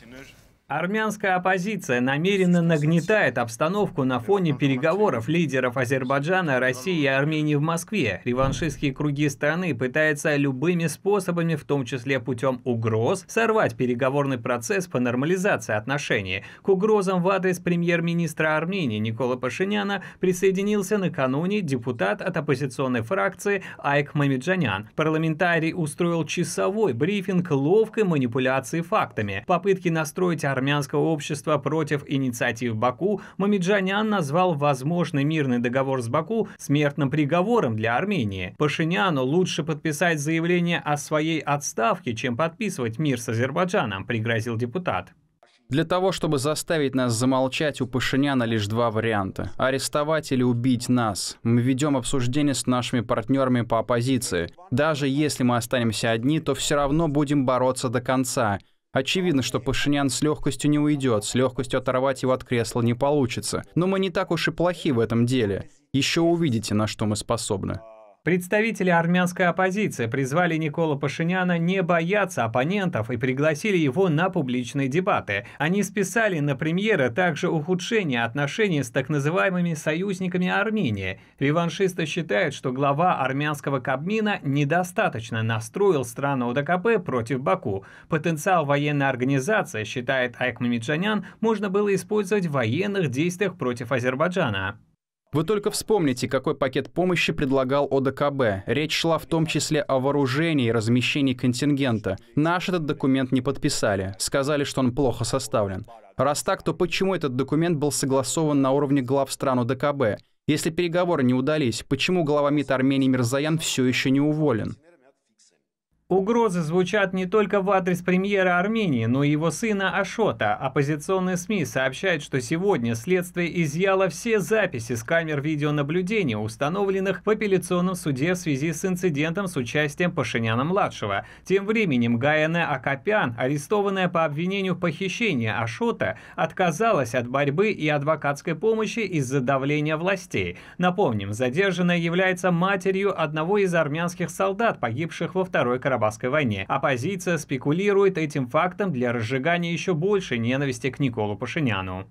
sinner. Армянская оппозиция намеренно нагнетает обстановку на фоне переговоров лидеров Азербайджана, России и Армении в Москве. Реваншистские круги страны пытаются любыми способами, в том числе путем угроз, сорвать переговорный процесс по нормализации отношений. К угрозам в адрес премьер-министра Армении Никола Пашиняна присоединился накануне депутат от оппозиционной фракции Айк Мамеджанян. Парламентарий устроил часовой брифинг ловкой манипуляции фактами. Попытки настроить Армению армянского общества против инициатив Баку, Мамеджанян назвал возможный мирный договор с Баку смертным приговором для Армении. Пашиняну лучше подписать заявление о своей отставке, чем подписывать мир с Азербайджаном, пригрозил депутат. Для того, чтобы заставить нас замолчать, у Пашиняна лишь два варианта. Арестовать или убить нас. Мы ведем обсуждение с нашими партнерами по оппозиции. Даже если мы останемся одни, то все равно будем бороться до конца. Очевидно, что Пашинян с легкостью не уйдет, с легкостью оторвать его от кресла не получится. Но мы не так уж и плохи в этом деле. Еще увидите, на что мы способны. Представители армянской оппозиции призвали Никола Пашиняна не бояться оппонентов и пригласили его на публичные дебаты. Они списали на премьера также ухудшение отношений с так называемыми союзниками Армении. Реваншисты считают, что глава армянского Кабмина недостаточно настроил страну УДКП против Баку. Потенциал военной организации, считает Айк Мамеджанян, можно было использовать в военных действиях против Азербайджана. Вы только вспомните, какой пакет помощи предлагал ОДКБ. Речь шла в том числе о вооружении и размещении контингента. Наш этот документ не подписали. Сказали, что он плохо составлен. Раз так, то почему этот документ был согласован на уровне глав стран ОДКБ? Если переговоры не удались, почему глава МИД Армении Мирзаян все еще не уволен? Угрозы звучат не только в адрес премьера Армении, но и его сына Ашота. Оппозиционные СМИ сообщают, что сегодня следствие изъяло все записи с камер видеонаблюдения, установленных в апелляционном суде в связи с инцидентом с участием Пашиняна-младшего. Тем временем Гаяне Акопян, арестованная по обвинению в похищении Ашота, отказалась от борьбы и адвокатской помощи из-за давления властей. Напомним, задержанная является матерью одного из армянских солдат, погибших во второй корабль Карабахской войне. Оппозиция спекулирует этим фактом для разжигания еще большей ненависти к Николу Пашиняну.